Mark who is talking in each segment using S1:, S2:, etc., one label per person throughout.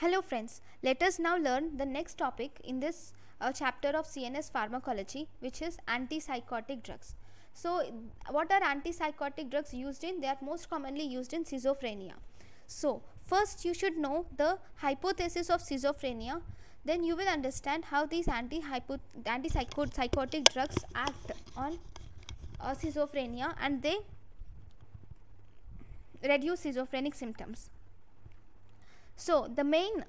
S1: Hello friends, let us now learn the next topic in this uh, chapter of CNS pharmacology which is antipsychotic drugs. So what are antipsychotic drugs used in? They are most commonly used in schizophrenia. So first you should know the hypothesis of schizophrenia then you will understand how these antipsychotic drugs act on uh, schizophrenia and they reduce schizophrenic symptoms. So, the main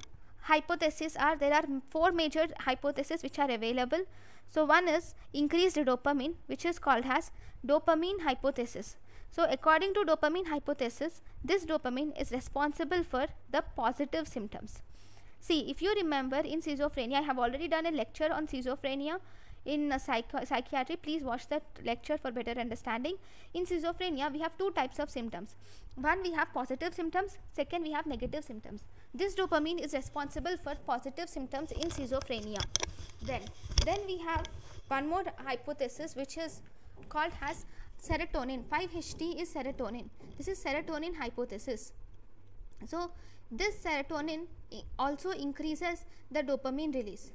S1: hypotheses are there are four major hypotheses which are available. So, one is increased dopamine which is called as dopamine hypothesis. So, according to dopamine hypothesis, this dopamine is responsible for the positive symptoms. See, if you remember in schizophrenia, I have already done a lecture on schizophrenia in psych psychiatry. Please watch that lecture for better understanding. In schizophrenia, we have two types of symptoms. One, we have positive symptoms. Second, we have negative symptoms. This dopamine is responsible for positive symptoms in schizophrenia. Then, then we have one more hypothesis which is called as serotonin. 5-HT is serotonin. This is serotonin hypothesis. So, this serotonin also increases the dopamine release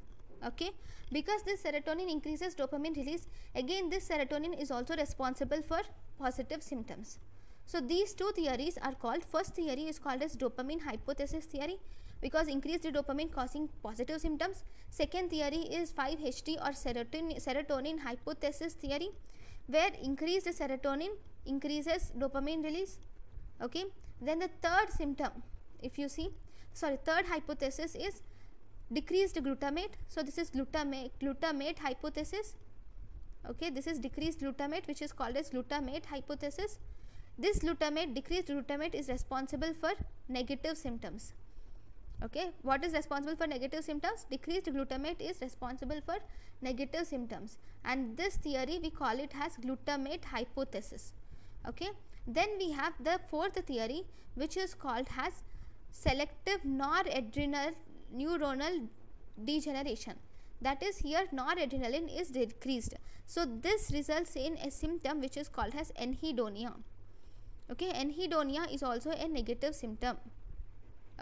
S1: okay because this serotonin increases dopamine release again this serotonin is also responsible for positive symptoms so these two theories are called, first theory is called as dopamine hypothesis theory because increased dopamine causing positive symptoms. Second theory is 5-HT or serotonin, serotonin hypothesis theory where increased serotonin increases dopamine release. Okay. Then the third symptom if you see, sorry third hypothesis is decreased glutamate. So this is glutamate, glutamate hypothesis. Okay. This is decreased glutamate which is called as glutamate hypothesis. This glutamate, decreased glutamate is responsible for negative symptoms. Okay, what is responsible for negative symptoms? Decreased glutamate is responsible for negative symptoms and this theory we call it as glutamate hypothesis. Okay, then we have the fourth theory which is called as selective noradrenal neuronal degeneration that is here noradrenaline is decreased so this results in a symptom which is called as anhedonia okay anhedonia is also a negative symptom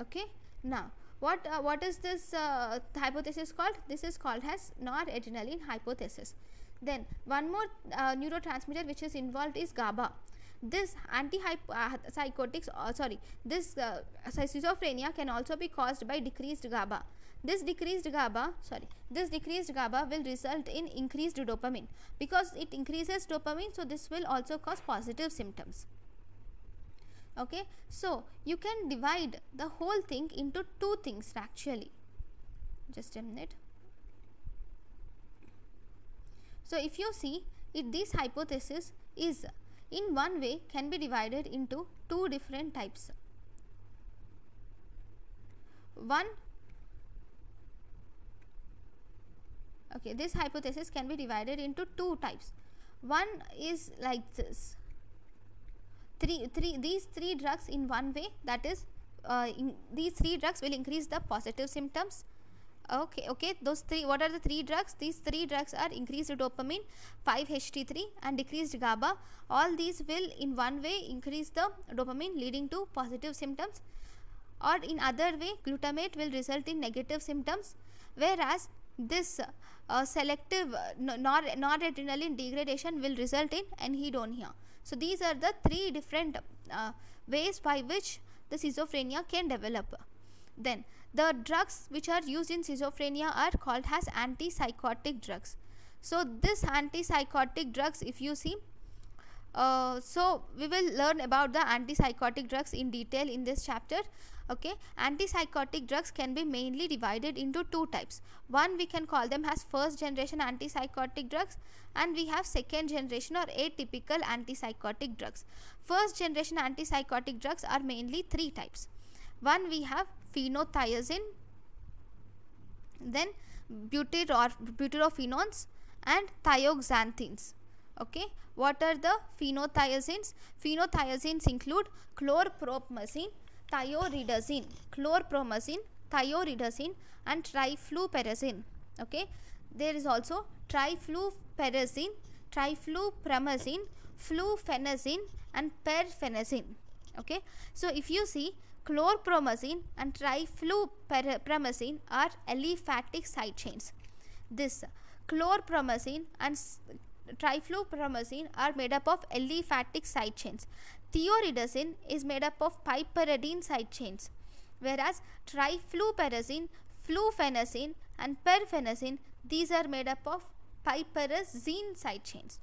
S1: okay now what uh, what is this uh, hypothesis called this is called as noradrenaline hypothesis then one more uh, neurotransmitter which is involved is GABA this antipsychotics uh, uh, sorry this uh, schizophrenia can also be caused by decreased GABA this decreased GABA sorry this decreased GABA will result in increased dopamine because it increases dopamine so this will also cause positive symptoms okay so you can divide the whole thing into two things actually just a minute so if you see it this hypothesis is in one way can be divided into two different types one okay this hypothesis can be divided into two types one is like this three, three, these three drugs in one way that is uh, these three drugs will increase the positive symptoms okay okay those three what are the three drugs these three drugs are increased dopamine 5-HT3 and decreased GABA all these will in one way increase the dopamine leading to positive symptoms or in other way glutamate will result in negative symptoms whereas this uh, selective uh, nor noradrenaline degradation will result in anhedonia so these are the three different uh, ways by which the schizophrenia can develop. Then the drugs which are used in schizophrenia are called as antipsychotic drugs. So this antipsychotic drugs if you see uh, so we will learn about the antipsychotic drugs in detail in this chapter okay antipsychotic drugs can be mainly divided into two types one we can call them as first generation antipsychotic drugs and we have second generation or atypical antipsychotic drugs first generation antipsychotic drugs are mainly three types one we have phenothiazine then butyrophenones and thioxanthines okay what are the phenothiazines phenothiazines include chlorpromazine thioridazine, chlorpromazine, thioridazine and trifluperazine. Okay. There is also trifluperazine, triflupramazine, flufenazine and perfenazine. Okay. So, if you see chlorpromazine and triflupramazine are aliphatic side chains. This chlorpromazine and triflupramazine are made up of aliphatic side chains. Thioridazine is made up of piperidine side chains, whereas trifluperazine, flufenazine and perfenazine these are made up of piperazine side chains.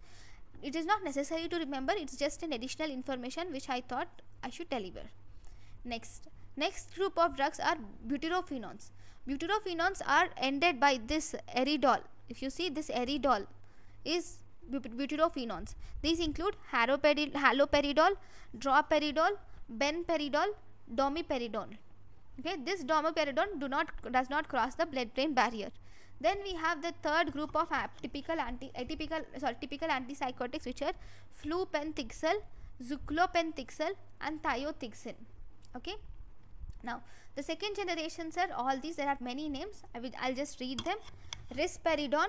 S1: It is not necessary to remember, it's just an additional information which I thought I should deliver. Next, next group of drugs are butyrophenones. Butyrophenones are ended by this eridol. If you see this eridol is Butyrophenones. These include haloperidol, droperidol, benperidol, domiperidol. Okay, this domoperidone do not does not cross the blood-brain barrier. Then we have the third group of atypical anti atypical sorry typical antipsychotics which are flupentixel, zuclopentixel, and thiothixin. Okay. Now the second generations are all these. There are many names. I will I'll just read them. Risperidone,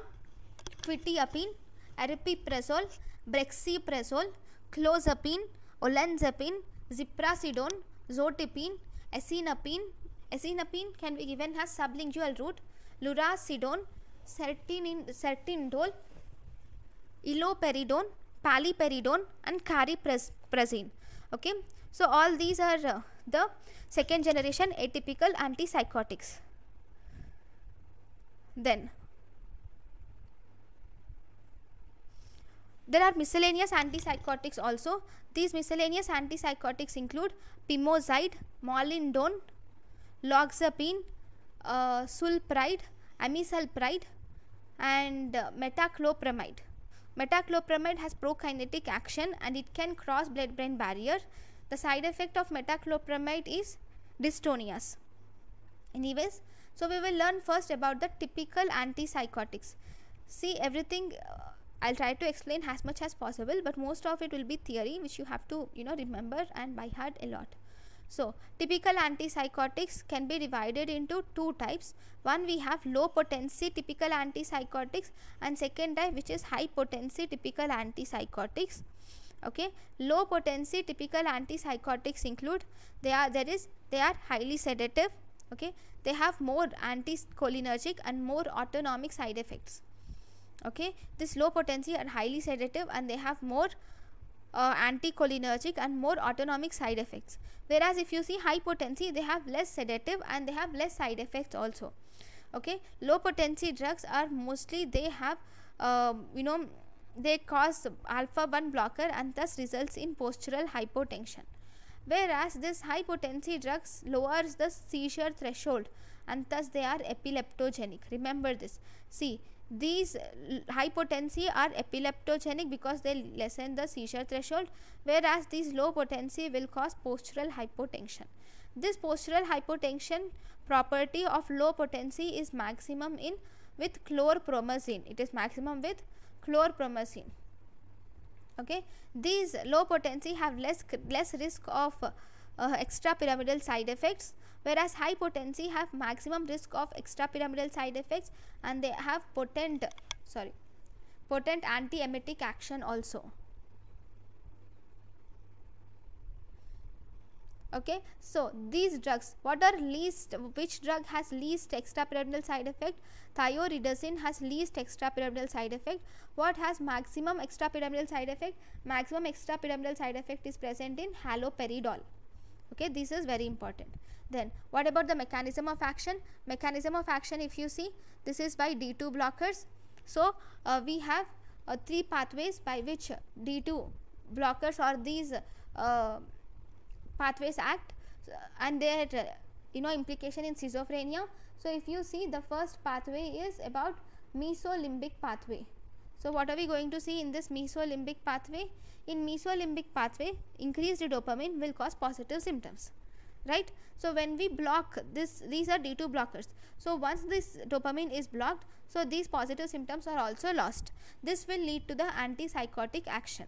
S1: quetiapine, aripiprazole, brexiprazole, clozapine, olanzapine, ziprasidone, zotipine, acinapine. Acinapine can be given as sublingual route, lurasidone, sertinin, iloperidone, paliperidone and cariprazine. Okay. So, all these are uh, the second generation atypical antipsychotics. Then, There are miscellaneous antipsychotics also. These miscellaneous antipsychotics include pimozide, molindone, loxapine, uh, sulpride, amisulpride and uh, metaclopramide. Metaclopramide has prokinetic action and it can cross blood-brain barrier. The side effect of metaclopramide is dystonias. Anyways, so we will learn first about the typical antipsychotics. See everything uh, I'll try to explain as much as possible but most of it will be theory which you have to you know remember and by heart a lot. So, typical antipsychotics can be divided into two types. One we have low potency typical antipsychotics and second type which is high potency typical antipsychotics. Okay, low potency typical antipsychotics include they are there is they are highly sedative. Okay, they have more anticholinergic and more autonomic side effects okay this low potency are highly sedative and they have more uh, anticholinergic and more autonomic side effects whereas if you see high potency they have less sedative and they have less side effects also okay low potency drugs are mostly they have uh, you know they cause alpha 1 blocker and thus results in postural hypotension whereas this high potency drugs lowers the seizure threshold and thus they are epileptogenic remember this see these uh, hypotensive are epileptogenic because they lessen the seizure threshold whereas these low potency will cause postural hypotension. This postural hypotension property of low potency is maximum in with chlorpromazine. It is maximum with chlorpromazine. Okay. These low potency have less, less risk of uh, extrapyramidal side effects whereas high potency have maximum risk of extrapyramidal side effects and they have potent sorry potent anti-emetic action also okay so these drugs what are least which drug has least extrapyramidal side effect thioridazine has least extrapyramidal side effect what has maximum extrapyramidal side effect maximum extrapyramidal side effect is present in haloperidol okay this is very important then what about the mechanism of action mechanism of action if you see this is by d2 blockers so uh, we have uh, three pathways by which d2 blockers or these uh, pathways act and their you know implication in schizophrenia so if you see the first pathway is about mesolimbic pathway so what are we going to see in this mesolimbic pathway? In mesolimbic pathway, increased dopamine will cause positive symptoms right so when we block this these are d2 blockers so once this dopamine is blocked so these positive symptoms are also lost this will lead to the antipsychotic action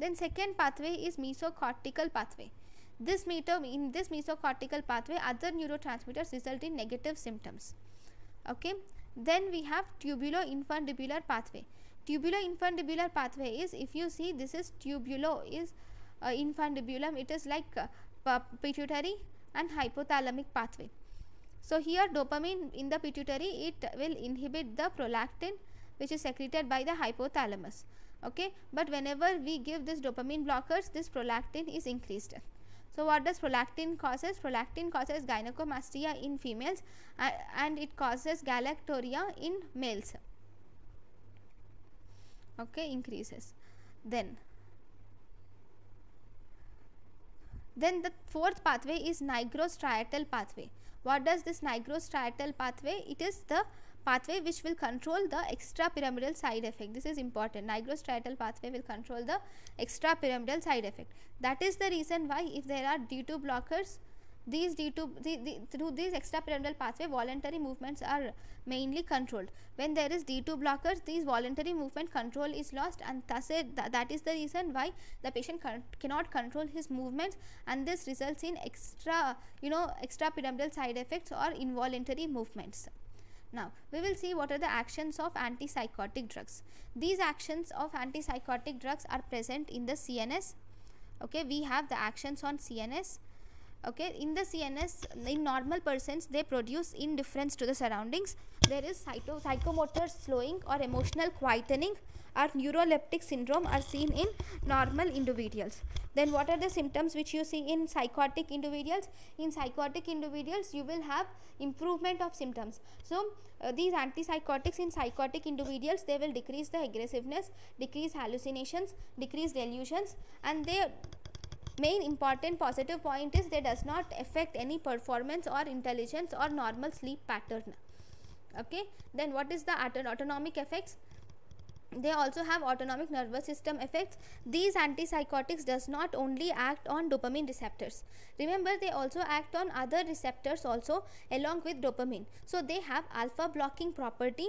S1: then second pathway is mesocortical pathway this meter in this mesocortical pathway other neurotransmitters result in negative symptoms okay then we have tubulo infundibular pathway tubulo-infundibular pathway is if you see this is tubulo is uh, infundibulum it is like uh, pituitary and hypothalamic pathway. So here dopamine in the pituitary it will inhibit the prolactin which is secreted by the hypothalamus okay but whenever we give this dopamine blockers this prolactin is increased. So what does prolactin causes? Prolactin causes gynecomastia in females uh, and it causes galactoria in males okay increases then then the fourth pathway is nigrostriatal pathway what does this nigrostriatal pathway it is the pathway which will control the extrapyramidal side effect this is important nigrostriatal pathway will control the extrapyramidal side effect that is the reason why if there are d2 blockers these D2, the, the, through these extrapyramidal pathway voluntary movements are mainly controlled. When there is D2 blockers, these voluntary movement control is lost and thus it, th that is the reason why the patient cannot control his movements and this results in extra, you know, extrapyramidal side effects or involuntary movements. Now, we will see what are the actions of antipsychotic drugs. These actions of antipsychotic drugs are present in the CNS. Okay, we have the actions on CNS okay in the cns in normal persons they produce indifference to the surroundings there is psychomotor slowing or emotional quietening or neuroleptic syndrome are seen in normal individuals then what are the symptoms which you see in psychotic individuals in psychotic individuals you will have improvement of symptoms so uh, these antipsychotics in psychotic individuals they will decrease the aggressiveness decrease hallucinations decrease delusions and they Main important positive point is they does not affect any performance or intelligence or normal sleep pattern. Okay, then what is the autonomic effects? they also have autonomic nervous system effects these antipsychotics does not only act on dopamine receptors remember they also act on other receptors also along with dopamine so they have alpha blocking property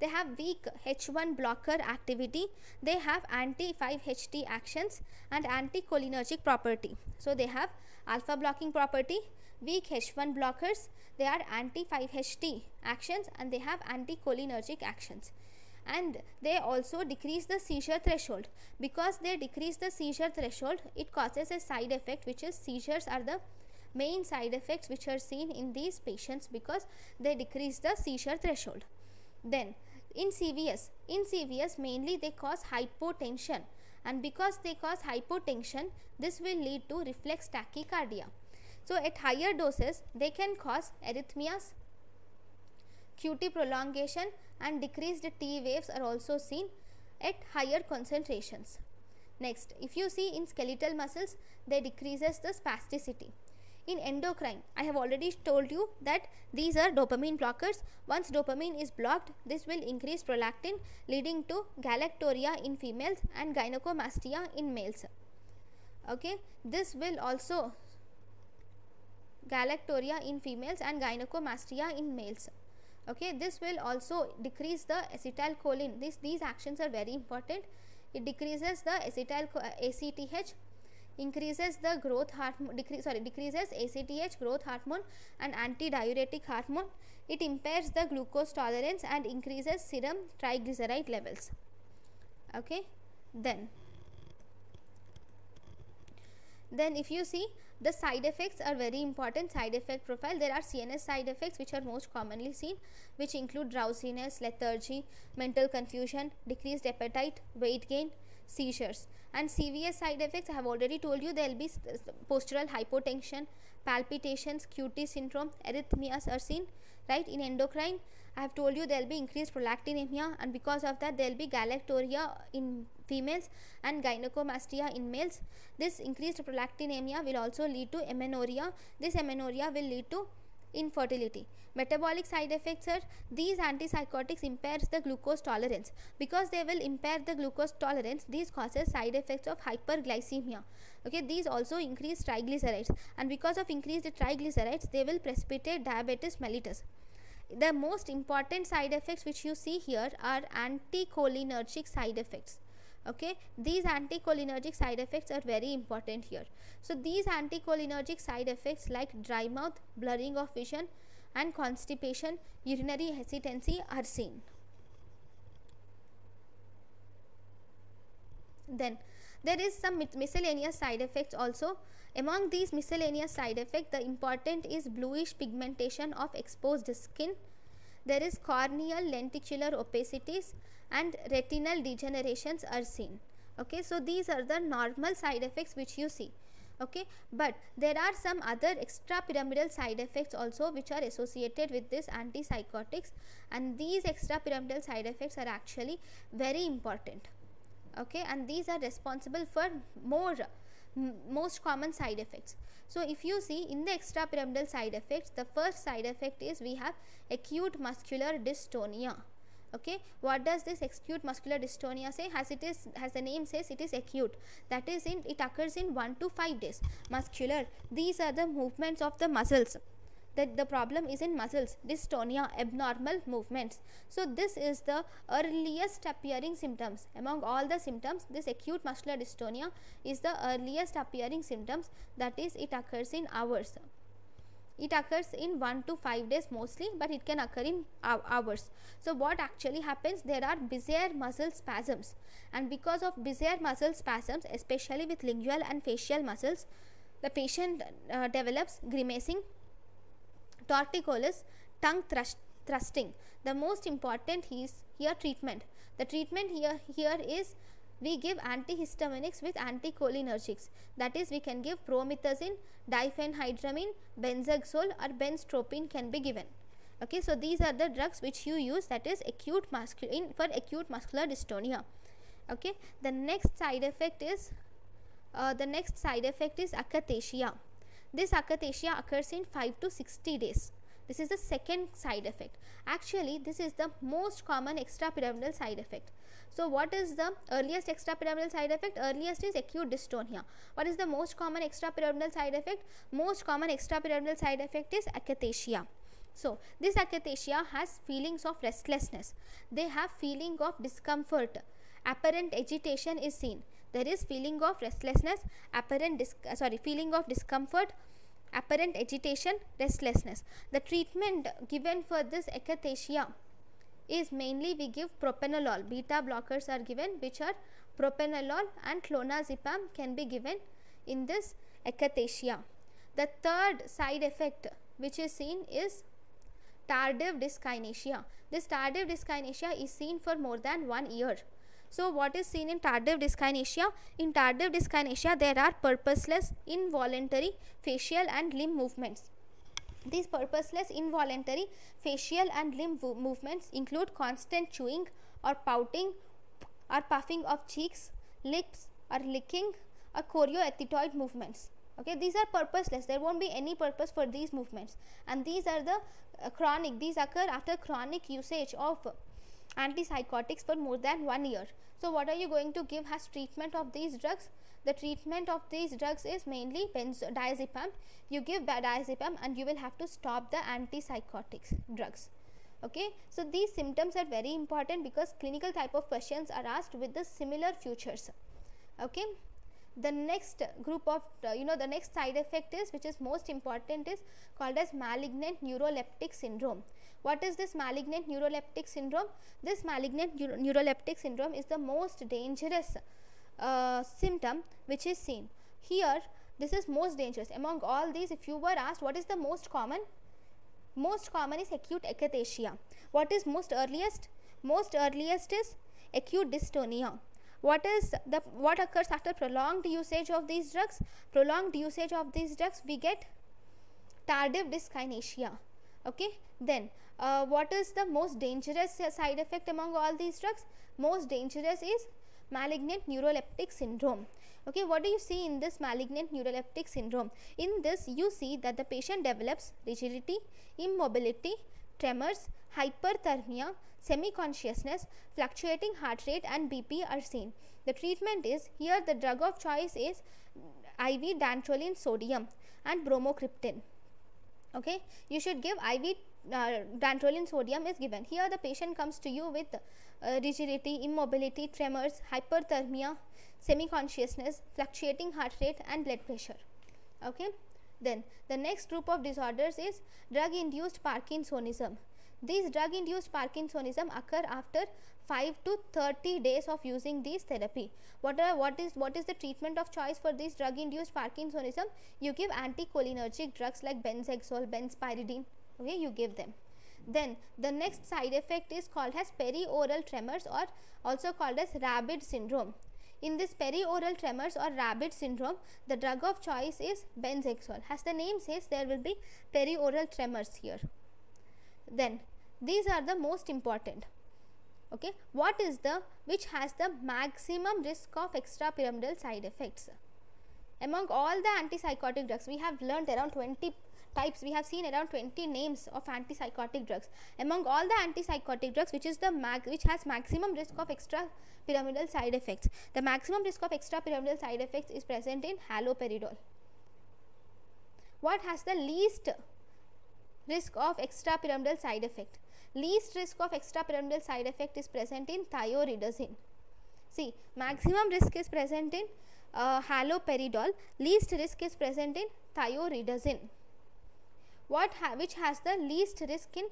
S1: they have weak H1 blocker activity, they have anti-5-HT actions and anticholinergic property. So they have alpha blocking property, weak H1 blockers, they are anti-5-HT actions and they have anticholinergic actions and they also decrease the seizure threshold because they decrease the seizure threshold it causes a side effect which is seizures are the main side effects which are seen in these patients because they decrease the seizure threshold then in CVS. In CVS mainly they cause hypotension and because they cause hypotension this will lead to reflex tachycardia. So at higher doses they can cause arrhythmias, QT prolongation and decreased T waves are also seen at higher concentrations. Next, if you see in skeletal muscles, they decreases the spasticity. In endocrine, I have already told you that these are dopamine blockers. Once dopamine is blocked, this will increase prolactin leading to galactoria in females and gynecomastia in males. Okay, this will also galactoria in females and gynecomastia in males. Okay, this will also decrease the acetylcholine. This, these actions are very important. It decreases the acetyl ACTH uh, increases the growth hormone decrease sorry decreases ACTH growth hormone and antidiuretic hormone it impairs the glucose tolerance and increases serum triglyceride levels okay then then if you see the side effects are very important side effect profile there are CNS side effects which are most commonly seen which include drowsiness lethargy mental confusion decreased appetite weight gain seizures and CVS side effects I have already told you there will be postural hypotension, palpitations, QT syndrome, arrhythmias are seen right in endocrine I have told you there will be increased prolactinemia and because of that there will be galactoria in females and gynecomastia in males this increased prolactinemia will also lead to amenorrhea this amenorrhea will lead to infertility. Metabolic side effects are these antipsychotics impairs the glucose tolerance. Because they will impair the glucose tolerance, these causes side effects of hyperglycemia. Okay, these also increase triglycerides and because of increased triglycerides, they will precipitate diabetes mellitus. The most important side effects which you see here are anticholinergic side effects okay these anticholinergic side effects are very important here so these anticholinergic side effects like dry mouth blurring of vision and constipation urinary hesitancy are seen then there is some miscellaneous side effects also among these miscellaneous side effects the important is bluish pigmentation of exposed skin there is corneal lenticular opacities and retinal degenerations are seen okay so these are the normal side effects which you see okay but there are some other extrapyramidal side effects also which are associated with this antipsychotics and these extrapyramidal side effects are actually very important okay and these are responsible for more most common side effects so if you see in the extrapyramidal side effects the first side effect is we have acute muscular dystonia okay what does this acute muscular dystonia say as it is as the name says it is acute that is in it occurs in 1 to 5 days muscular these are the movements of the muscles that the problem is in muscles dystonia abnormal movements so this is the earliest appearing symptoms among all the symptoms this acute muscular dystonia is the earliest appearing symptoms that is it occurs in hours it occurs in 1 to 5 days mostly but it can occur in hours. So, what actually happens there are bizarre muscle spasms and because of bizarre muscle spasms especially with lingual and facial muscles the patient uh, develops grimacing, torticollis, tongue thrust, thrusting. The most important is here treatment. The treatment here, here is we give antihistaminics with anticholinergics. That is, we can give promethazine, diphenhydramine, benzaxol or benztropine can be given. Okay, so these are the drugs which you use that is acute muscular for acute muscular dystonia. Okay, the next side effect is uh, the next side effect is akathisia. This akathisia occurs in 5 to 60 days. This is the second side effect. Actually, this is the most common extrapyramidal side effect. So, what is the earliest extrapyramidal side effect? Earliest is acute dystonia. What is the most common extrapyramidal side effect? Most common extrapyramidal side effect is akathisia. So, this akathisia has feelings of restlessness. They have feeling of discomfort. Apparent agitation is seen. There is feeling of restlessness, apparent, sorry, feeling of discomfort, apparent agitation, restlessness. The treatment given for this akathisia is mainly we give propanolol. Beta blockers are given which are propanolol and clonazepam can be given in this akathisia. The third side effect which is seen is tardive dyskinesia. This tardive dyskinesia is seen for more than one year. So what is seen in tardive dyskinesia? In tardive dyskinesia, there are purposeless, involuntary facial and limb movements. These purposeless, involuntary facial and limb movements include constant chewing or pouting or puffing of cheeks, lips or licking or choreoathetoid movements okay these are purposeless there won't be any purpose for these movements and these are the uh, chronic these occur after chronic usage of antipsychotics for more than one year. So what are you going to give as treatment of these drugs? The treatment of these drugs is mainly diazepam. You give diazepam and you will have to stop the antipsychotics drugs. Okay, so these symptoms are very important because clinical type of questions are asked with the similar features. Okay, the next group of uh, you know the next side effect is which is most important is called as malignant neuroleptic syndrome what is this malignant neuroleptic syndrome? This malignant neuro neuroleptic syndrome is the most dangerous uh, symptom which is seen. Here, this is most dangerous. Among all these, if you were asked what is the most common, most common is acute akathisia. What is most earliest? Most earliest is acute dystonia what is the what occurs after prolonged usage of these drugs prolonged usage of these drugs we get tardive dyskinesia okay then uh, what is the most dangerous side effect among all these drugs most dangerous is malignant neuroleptic syndrome okay what do you see in this malignant neuroleptic syndrome in this you see that the patient develops rigidity immobility tremors hyperthermia semi-consciousness fluctuating heart rate and bp are seen the treatment is here the drug of choice is iv dantrolene sodium and bromocriptine okay you should give iv uh, dantrolene sodium is given here the patient comes to you with uh, rigidity immobility tremors hyperthermia semi consciousness fluctuating heart rate and blood pressure okay then the next group of disorders is drug induced parkinsonism these drug induced Parkinsonism occur after 5 to 30 days of using this therapy. What are what is what is the treatment of choice for this drug induced Parkinsonism? You give anticholinergic drugs like benzexol, benzpyridine. Okay, you give them. Then the next side effect is called as perioral tremors or also called as rabid syndrome. In this perioral tremors or rabid syndrome, the drug of choice is benzexol. As the name says, there will be perioral tremors here then these are the most important okay what is the which has the maximum risk of extrapyramidal side effects among all the antipsychotic drugs we have learned around 20 types we have seen around 20 names of antipsychotic drugs among all the antipsychotic drugs which is the mag which has maximum risk of extrapyramidal side effects the maximum risk of extrapyramidal side effects is present in haloperidol what has the least risk of extrapyramidal side effect. Least risk of extrapyramidal side effect is present in thioridazine. See, maximum risk is present in uh, haloperidol, least risk is present in thioridazine. What ha which has the least risk in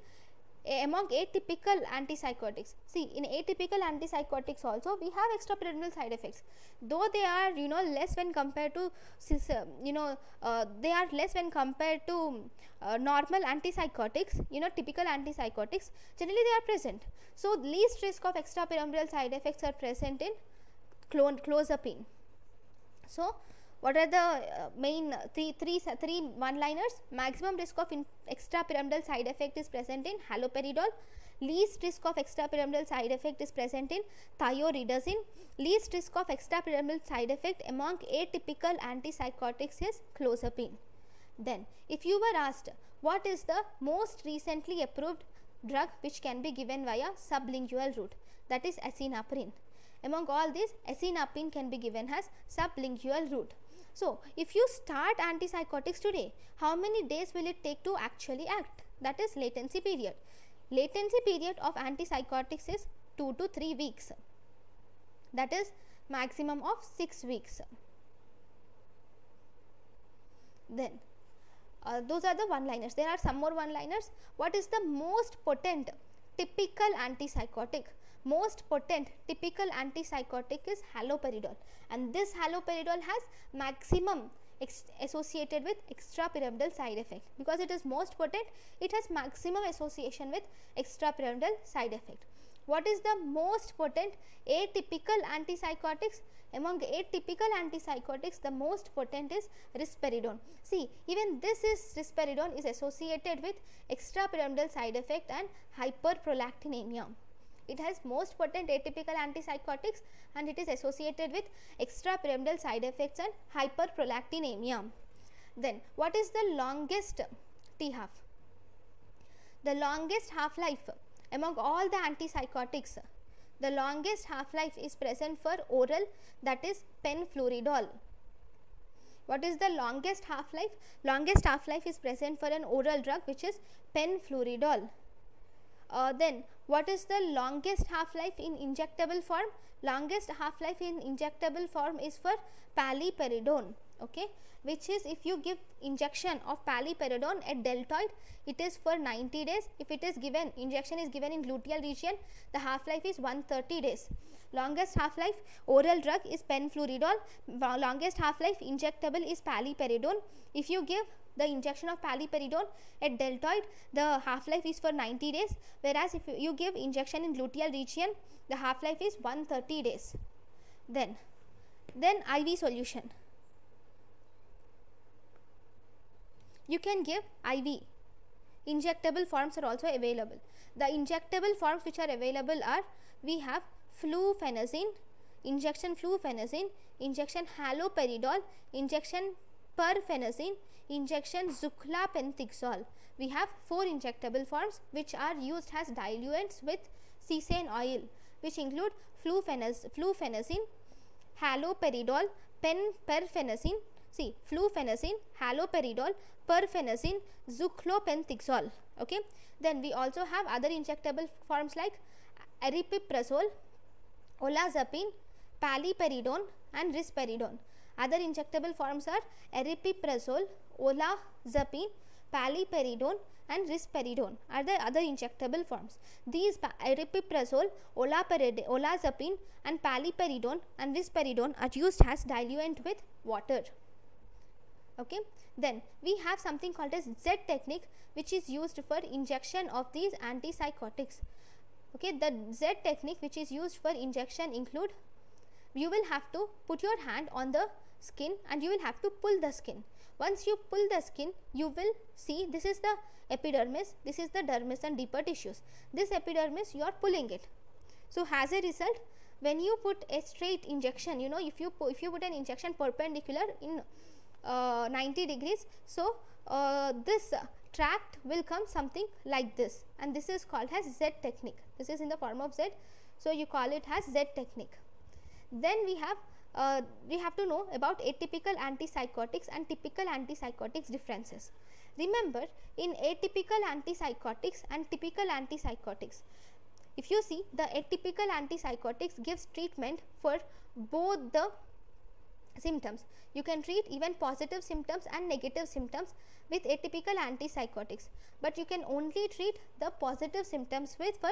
S1: among atypical antipsychotics. See, in atypical antipsychotics also we have extrapyramidal side effects. Though they are you know less when compared to uh, you know uh, they are less when compared to uh, normal antipsychotics. You know typical antipsychotics generally they are present. So least risk of extrapyramidal side effects are present in clozapine. So what are the uh, main uh, three, three, three one-liners? Maximum risk of extrapyramidal side effect is present in haloperidol. Least risk of extrapyramidal side effect is present in thioridazine. Least risk of extrapyramidal side effect among atypical antipsychotics is clozapine. Then, if you were asked what is the most recently approved drug which can be given via sublingual route, that is acinaprine. Among all these, acinaprine can be given as sublingual route. So, if you start antipsychotics today, how many days will it take to actually act? That is latency period. Latency period of antipsychotics is 2 to 3 weeks. That is maximum of 6 weeks. Then, uh, those are the one-liners. There are some more one-liners. What is the most potent typical antipsychotic? most potent typical antipsychotic is haloperidol and this haloperidol has maximum associated with extrapyramidal side effect because it is most potent it has maximum association with extrapyramidal side effect what is the most potent atypical antipsychotics among atypical antipsychotics the most potent is risperidone see even this is risperidone is associated with extrapyramidal side effect and hyperprolactinemia it has most potent atypical antipsychotics and it is associated with extrapyramidal side effects and hyperprolactinemia. Then what is the longest T half? The longest half-life among all the antipsychotics, the longest half-life is present for oral that is penfluridol. What is the longest half-life? Longest half-life is present for an oral drug which is penfluridol. Uh, then what is the longest half-life in injectable form? Longest half-life in injectable form is for paliperidone okay which is if you give injection of paliperidone at deltoid it is for 90 days if it is given injection is given in gluteal region the half life is 130 days longest half life oral drug is penfluridol longest half life injectable is paliperidone if you give the injection of paliperidone at deltoid, the half-life is for 90 days, whereas if you give injection in gluteal region, the half-life is 130 days. Then, then IV solution. You can give IV. Injectable forms are also available. The injectable forms which are available are, we have phenazine injection phenazine injection haloperidol, injection perphenazine, injection zuclopenthixol. We have four injectable forms which are used as diluents with cesane oil which include flufenacin, haloperidol, penperfenacin, see flufenacin, haloperidol, perfenacin, zuclopenthixol. Okay. Then we also have other injectable forms like aripiprazole, olazapine, paliperidone and risperidone. Other injectable forms are aripiprazole, olazapine, paliperidone and risperidone are the other injectable forms. These aripiprazole, olazapine and paliperidone and risperidone are used as diluent with water. Okay. Then we have something called as Z technique which is used for injection of these antipsychotics. Okay, the Z technique which is used for injection include you will have to put your hand on the skin and you will have to pull the skin once you pull the skin, you will see this is the epidermis, this is the dermis and deeper tissues. This epidermis, you are pulling it. So, as a result, when you put a straight injection, you know, if you, if you put an injection perpendicular in uh, 90 degrees, so uh, this tract will come something like this and this is called as Z technique. This is in the form of Z. So, you call it as Z technique. Then we have uh, we have to know about atypical antipsychotics and typical antipsychotics differences. Remember in atypical antipsychotics and typical antipsychotics, if you see the atypical antipsychotics gives treatment for both the symptoms. You can treat even positive symptoms and negative symptoms with atypical antipsychotics, but you can only treat the positive symptoms with for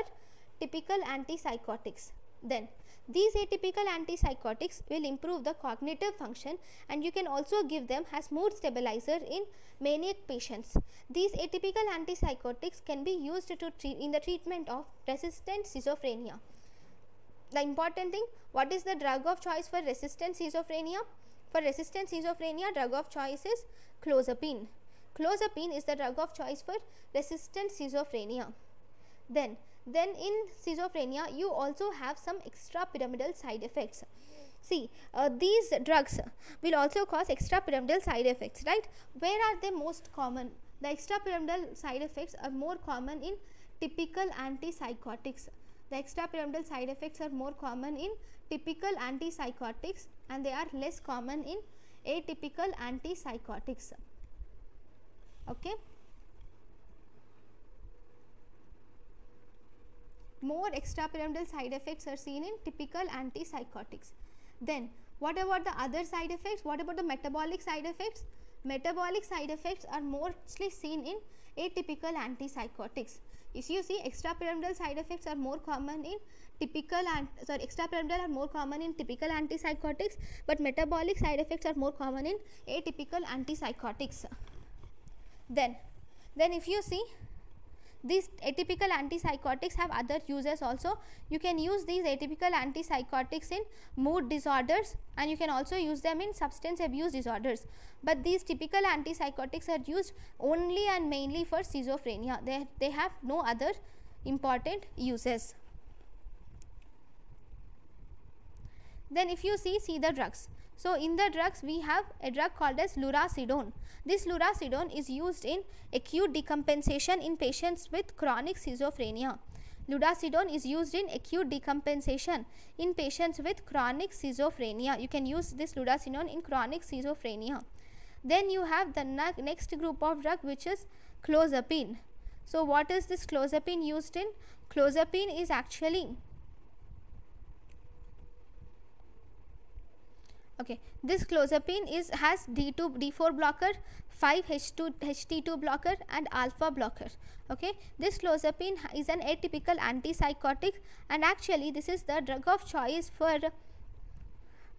S1: typical antipsychotics. Then these atypical antipsychotics will improve the cognitive function and you can also give them as mood stabilizer in maniac patients. These atypical antipsychotics can be used to treat in the treatment of resistant schizophrenia. The important thing, what is the drug of choice for resistant schizophrenia? For resistant schizophrenia, drug of choice is clozapine. Clozapine is the drug of choice for resistant schizophrenia. Then then in schizophrenia you also have some extra pyramidal side effects see uh, these drugs will also cause extra pyramidal side effects right where are they most common the extra pyramidal side effects are more common in typical antipsychotics the extra pyramidal side effects are more common in typical antipsychotics and they are less common in atypical antipsychotics okay More extrapyramidal side effects are seen in typical antipsychotics. Then what about the other side effects? What about the metabolic side effects? Metabolic side effects are mostly seen in atypical antipsychotics. If you see extrapyramidal side effects are more common in typical and sorry extrapyramidal are more common in typical antipsychotics but metabolic side effects are more common in atypical antipsychotics. Then then if you see these atypical antipsychotics have other uses also. You can use these atypical antipsychotics in mood disorders and you can also use them in substance abuse disorders. But these typical antipsychotics are used only and mainly for schizophrenia. They, they have no other important uses. Then if you see, see the drugs. So, in the drugs we have a drug called as lurasidone. This lurasidone is used in acute decompensation in patients with chronic schizophrenia. Lurasidone is used in acute decompensation in patients with chronic schizophrenia. You can use this lurasidone in chronic schizophrenia. Then you have the next group of drug which is clozapine. So, what is this clozapine used in? Clozapine is actually Okay, this clozapine is has D2 D4 blocker, 5 H2 HT2 blocker and alpha blocker. Okay, this clozapine is an atypical antipsychotic and actually this is the drug of choice for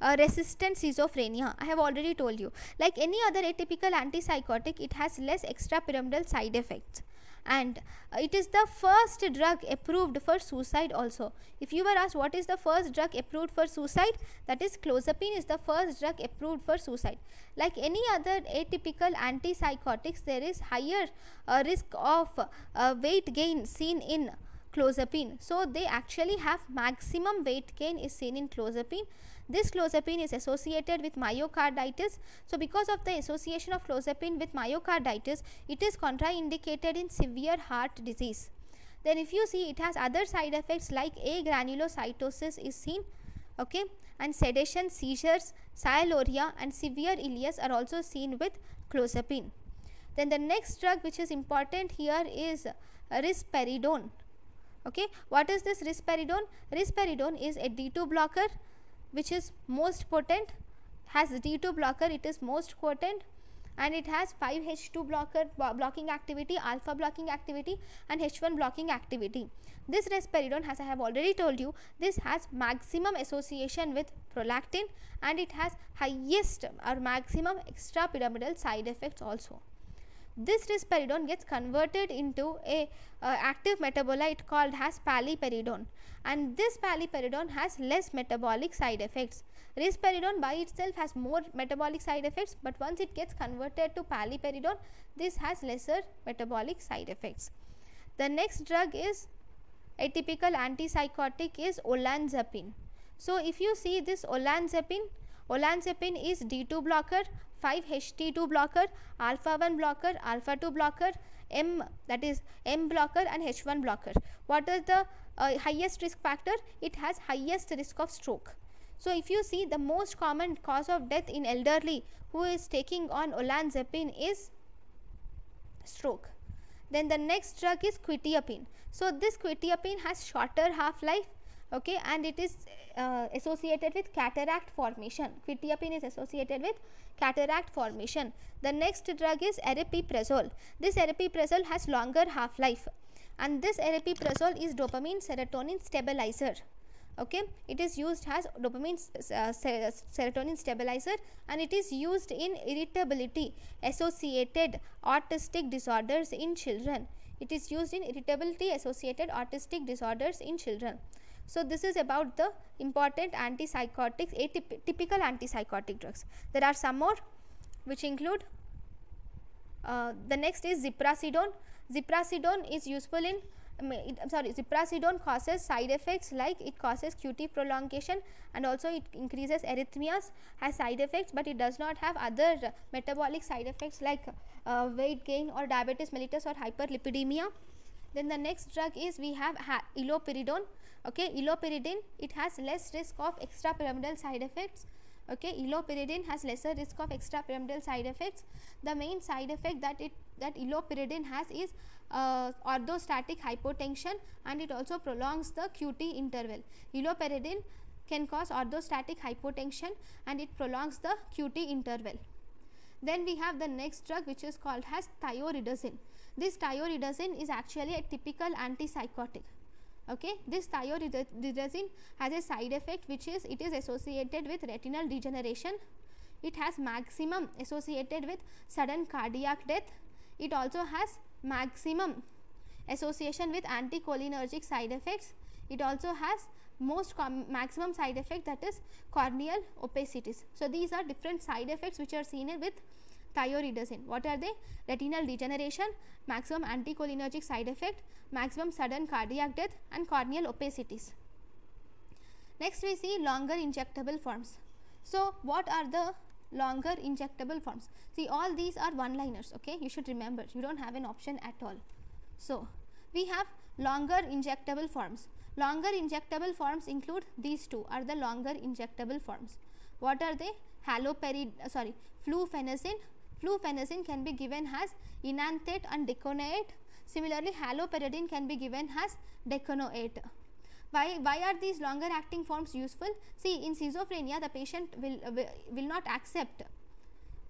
S1: uh, resistant schizophrenia. I have already told you. Like any other atypical antipsychotic, it has less extrapyramidal side effects and uh, it is the first drug approved for suicide also. If you were asked what is the first drug approved for suicide that is clozapine is the first drug approved for suicide. Like any other atypical antipsychotics there is higher uh, risk of uh, weight gain seen in clozapine. So, they actually have maximum weight gain is seen in clozapine this clozapine is associated with myocarditis. So, because of the association of clozapine with myocarditis, it is contraindicated in severe heart disease. Then if you see it has other side effects like agranulocytosis is seen okay and sedation seizures sialuria and severe ileus are also seen with clozapine then the next drug which is important here is risperidone okay what is this risperidone risperidone is a d2 blocker which is most potent has D2 blocker it is most potent and it has 5H2 blocker blocking activity, alpha blocking activity and H1 blocking activity. This resperidone as I have already told you this has maximum association with prolactin and it has highest or maximum extrapyramidal side effects also. This risperidone gets converted into a uh, active metabolite called as paliperidone and this paliperidone has less metabolic side effects. Risperidone by itself has more metabolic side effects but once it gets converted to paliperidone this has lesser metabolic side effects. The next drug is atypical antipsychotic is olanzapine. So if you see this olanzapine Olanzapine is D2 blocker, 5-HT2 blocker, alpha-1 blocker, alpha-2 blocker, M that is M blocker and H1 blocker. What is the uh, highest risk factor? It has highest risk of stroke. So, if you see the most common cause of death in elderly who is taking on olanzapine is stroke. Then the next drug is quetiapine. So, this quetiapine has shorter half-life okay and it is uh, associated with cataract formation quetiapine is associated with cataract formation the next drug is aripiprazole this aripiprazole has longer half life and this aripiprazole is dopamine serotonin stabilizer okay it is used as dopamine uh, serotonin stabilizer and it is used in irritability associated autistic disorders in children it is used in irritability associated autistic disorders in children so, this is about the important antipsychotics, atyp typical antipsychotic drugs. There are some more which include uh, the next is ziprasidone. Ziprasidone is useful in I'm sorry ziprasidone causes side effects like it causes QT prolongation and also it increases arrhythmias has side effects but it does not have other metabolic side effects like uh, weight gain or diabetes mellitus or hyperlipidemia. Then the next drug is we have iloperidone. Okay, iloperidine it has less risk of extrapyramidal side effects. Okay, iloperidine has lesser risk of extrapyramidal side effects. The main side effect that it that iloperidine has is uh, orthostatic hypotension and it also prolongs the QT interval. Iloperidine can cause orthostatic hypotension and it prolongs the QT interval. Then we have the next drug which is called as thioridazine. This thioridazine is actually a typical antipsychotic. Okay, this thioridazine has a side effect which is it is associated with retinal degeneration. It has maximum associated with sudden cardiac death. It also has maximum association with anticholinergic side effects. It also has most maximum side effect that is corneal opacities. So, these are different side effects which are seen with thioridazine. What are they? Retinal degeneration, maximum anticholinergic side effect, maximum sudden cardiac death and corneal opacities. Next we see longer injectable forms. So what are the longer injectable forms? See all these are one liners okay you should remember you don't have an option at all. So we have longer injectable forms. Longer injectable forms include these two are the longer injectable forms. What are they? Haloperid, uh, sorry, flufenacin Fluphenazine can be given as enanthate and deconate. Similarly, haloperidine can be given as deconate. Why, why are these longer acting forms useful? See, in schizophrenia, the patient will, uh, will not accept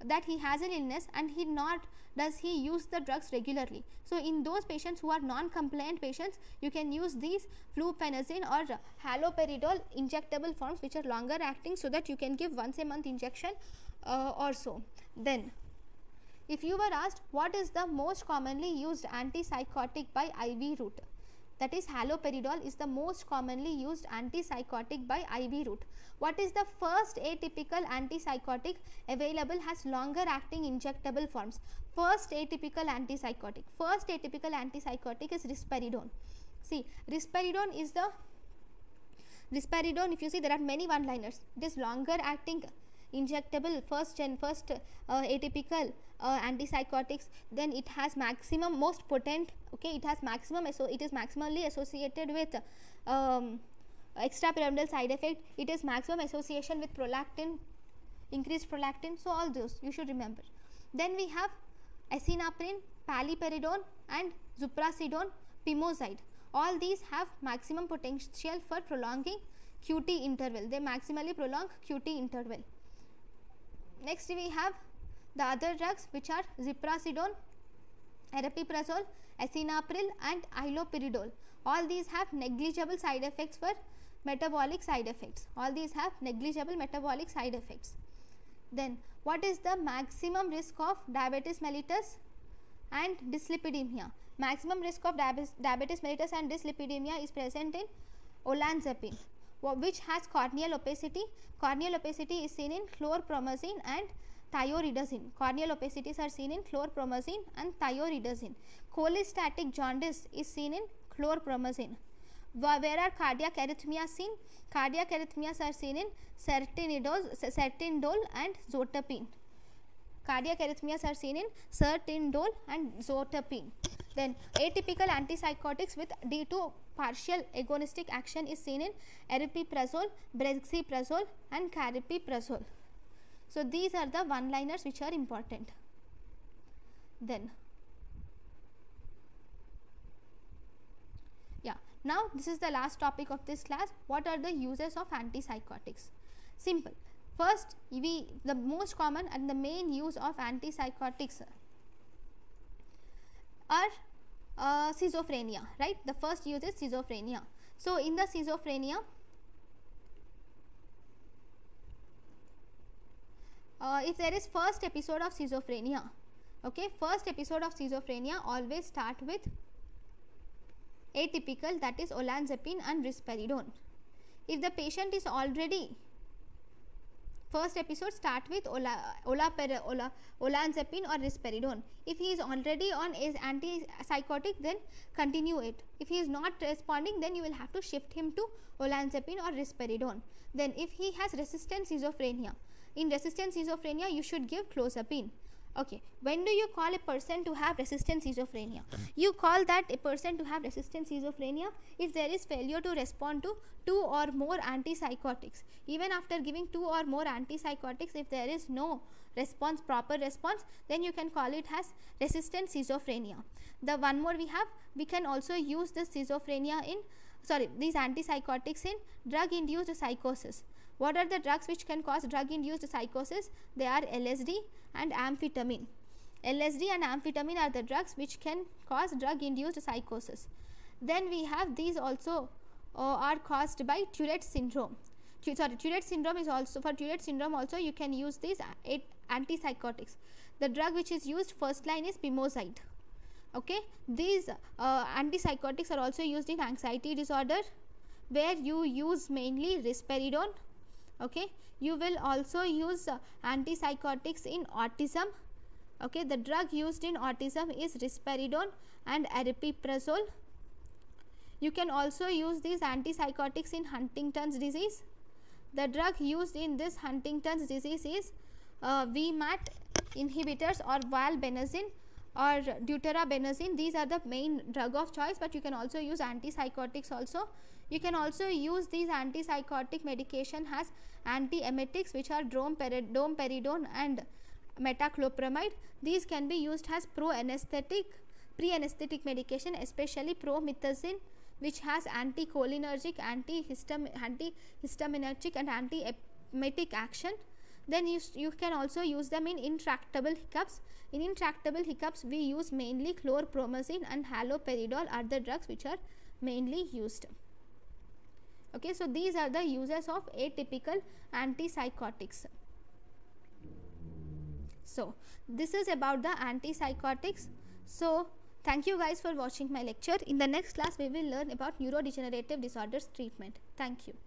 S1: that he has an illness and he not does he use the drugs regularly. So, in those patients who are non-compliant patients, you can use these phenazine or haloperidol injectable forms which are longer acting so that you can give once a month injection uh, or so. Then if you were asked what is the most commonly used antipsychotic by IV route, that is haloperidol is the most commonly used antipsychotic by IV route. What is the first atypical antipsychotic available has longer acting injectable forms? First atypical antipsychotic. First atypical antipsychotic is risperidone. See, risperidone is the risperidone if you see there are many one liners. It is longer acting injectable, first gen, first uh, atypical uh, antipsychotics, then it has maximum, most potent, okay, it has maximum, so it is maximally associated with um, extrapyramidal side effect, it is maximum association with prolactin, increased prolactin, so all those you should remember. Then we have escitalopram, paliperidone and zuprasidone, pimozide. All these have maximum potential for prolonging QT interval. They maximally prolong QT interval. Next we have the other drugs which are ziprasidone, aripiprazole, esinapril and iloperidol. All these have negligible side effects for metabolic side effects. All these have negligible metabolic side effects. Then what is the maximum risk of diabetes mellitus and dyslipidemia? Maximum risk of diabetes mellitus and dyslipidemia is present in olanzapine which has corneal opacity. Corneal opacity is seen in chlorpromazine and thioridazine. Corneal opacities are seen in chlorpromazine and thioridazine. Cholestatic jaundice is seen in chlorpromazine. Where are cardiac arrhythmias seen? Cardiac arrhythmias are seen in sertinidol and zotapine. Cardiac arrhythmias are seen in sertinidol and zotapine. Then atypical antipsychotics with D2 partial agonistic action is seen in aripiprazole, brexiprazole and cariprazole. So, these are the one-liners which are important. Then, yeah, now this is the last topic of this class. What are the uses of antipsychotics? Simple. First, we the most common and the main use of antipsychotics are uh, schizophrenia right the first use is schizophrenia so in the schizophrenia uh, if there is first episode of schizophrenia okay first episode of schizophrenia always start with atypical that is olanzapine and risperidone if the patient is already First episode start with ola, ola, ola, olanzapine or risperidone. If he is already on is antipsychotic then continue it. If he is not responding then you will have to shift him to olanzapine or risperidone. Then if he has resistant schizophrenia, in resistant schizophrenia you should give clozapine okay when do you call a person to have resistant schizophrenia you call that a person to have resistant schizophrenia if there is failure to respond to two or more antipsychotics even after giving two or more antipsychotics if there is no response proper response then you can call it as resistant schizophrenia the one more we have we can also use this schizophrenia in sorry these antipsychotics in drug induced psychosis what are the drugs which can cause drug induced psychosis? They are LSD and amphetamine. LSD and amphetamine are the drugs which can cause drug induced psychosis. Then we have these also uh, are caused by Tourette syndrome. Tu sorry, Tourette syndrome is also for Tourette syndrome also you can use these uh, antipsychotics. The drug which is used first line is pimozide. Okay, these uh, antipsychotics are also used in anxiety disorder where you use mainly risperidone okay you will also use uh, antipsychotics in autism okay the drug used in autism is risperidone and aripiprazole you can also use these antipsychotics in huntington's disease the drug used in this huntington's disease is uh, vmat inhibitors or valbenazine or deuterabenazine these are the main drug of choice but you can also use antipsychotics also you can also use these antipsychotic medication as antiemetics which are domperidone and metoclopramide. These can be used as pro-anesthetic, pre-anesthetic medication especially promethazine which has anticholinergic, antihistam antihistaminergic and antiemetic action. Then you, you can also use them in intractable hiccups. In intractable hiccups, we use mainly chlorpromazine and haloperidol are the drugs which are mainly used okay so these are the uses of atypical antipsychotics so this is about the antipsychotics so thank you guys for watching my lecture in the next class we will learn about neurodegenerative disorders treatment thank you